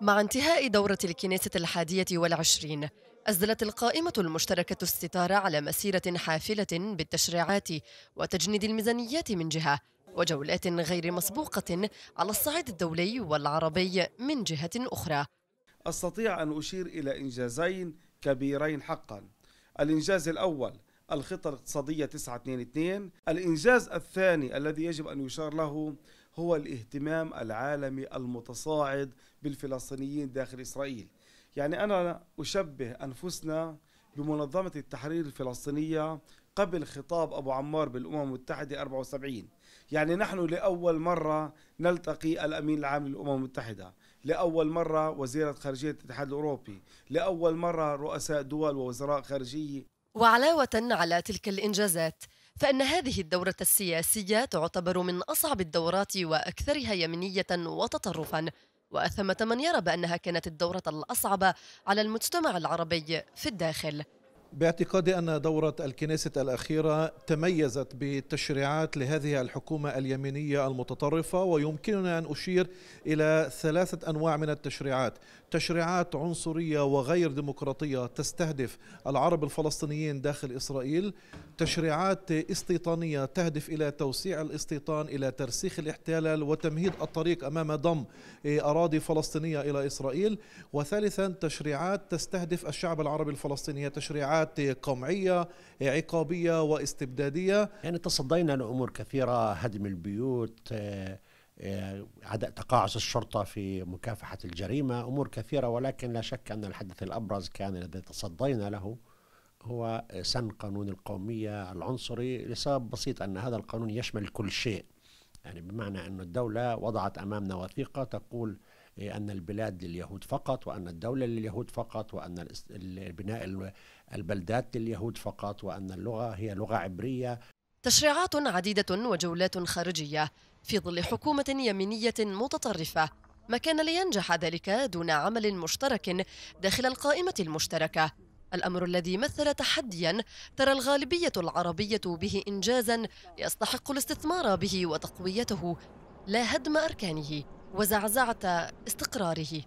مع انتهاء دورة الكنيسة الحادية والعشرين أزلت القائمة المشتركة الستار على مسيرة حافلة بالتشريعات وتجنيد الميزانيات من جهة وجولات غير مسبوقة على الصعيد الدولي والعربي من جهة أخرى أستطيع أن أشير إلى إنجازين كبيرين حقا الإنجاز الأول الخطة الاقتصادية 922 الإنجاز الثاني الذي يجب أن يشار له هو الاهتمام العالمي المتصاعد بالفلسطينيين داخل إسرائيل يعني أنا أشبه أنفسنا بمنظمة التحرير الفلسطينية قبل خطاب أبو عمار بالأمم المتحدة 74 يعني نحن لأول مرة نلتقي الأمين العام للأمم المتحدة لأول مرة وزيرة خارجية الاتحاد الأوروبي لأول مرة رؤساء دول ووزراء خارجية وعلاوة على تلك الإنجازات فإن هذه الدورة السياسية تعتبر من أصعب الدورات وأكثرها يمنية وتطرفا وثمة من يرى بأنها كانت الدورة الأصعب على المجتمع العربي في الداخل باعتقادي أن دورة الكنيسة الأخيرة تميزت بتشريعات لهذه الحكومة اليمينية المتطرفة ويمكننا أن أشير إلى ثلاثة أنواع من التشريعات تشريعات عنصرية وغير ديمقراطية تستهدف العرب الفلسطينيين داخل إسرائيل تشريعات استيطانية تهدف إلى توسيع الاستيطان إلى ترسيخ الاحتلال وتمهيد الطريق أمام ضم أراضي فلسطينية إلى إسرائيل وثالثا تشريعات تستهدف الشعب العربي الفلسطيني تشريعات تشريعات قمعية عقابية واستبدادية يعني تصدينا لأمور كثيرة هدم البيوت آه، آه، عداء تقاعس الشرطة في مكافحة الجريمة أمور كثيرة ولكن لا شك أن الحدث الأبرز كان الذي تصدينا له هو سن قانون القومية العنصري لسبب بسيط أن هذا القانون يشمل كل شيء يعني بمعنى أن الدولة وضعت أمامنا وثيقة تقول أن البلاد لليهود فقط وأن الدولة لليهود فقط وأن بناء البلدات لليهود فقط وأن اللغة هي لغة عبرية تشريعات عديدة وجولات خارجية في ظل حكومة يمينية متطرفة ما كان لينجح ذلك دون عمل مشترك داخل القائمة المشتركة الأمر الذي مثل تحديا ترى الغالبية العربية به إنجازا يستحق الاستثمار به وتقويته لا هدم أركانه وزعزعة استقراره